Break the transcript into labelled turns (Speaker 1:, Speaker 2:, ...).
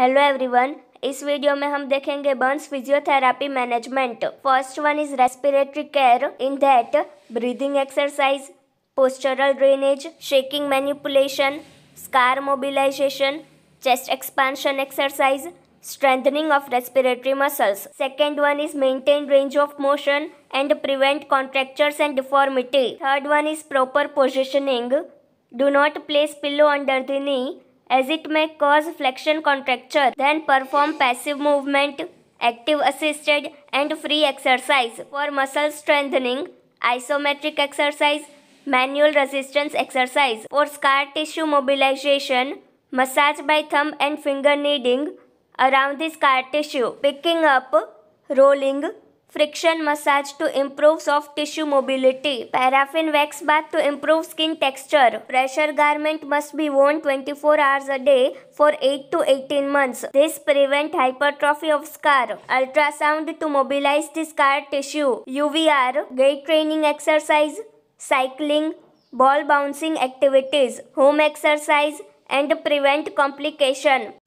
Speaker 1: Hello everyone इस video में हम देखेंगे burns physiotherapy management first one is respiratory care in that breathing exercise postural drainage shaking manipulation scar mobilisation chest expansion exercise strengthening of respiratory muscles second one is maintain range of motion and prevent contractures and deformity third one is proper positioning do not place pillow under the knee as it may cause flexion contracture. Then perform passive movement, active assisted and free exercise. For muscle strengthening, isometric exercise, manual resistance exercise. For scar tissue mobilization, massage by thumb and finger kneading around the scar tissue. Picking up, rolling, friction massage to improve soft tissue mobility, paraffin wax bath to improve skin texture. Pressure garment must be worn 24 hours a day for 8 to 18 months. This prevent hypertrophy of scar. Ultrasound to mobilize the scar tissue. UVR, gait training exercise, cycling, ball bouncing activities, home exercise, and prevent complication.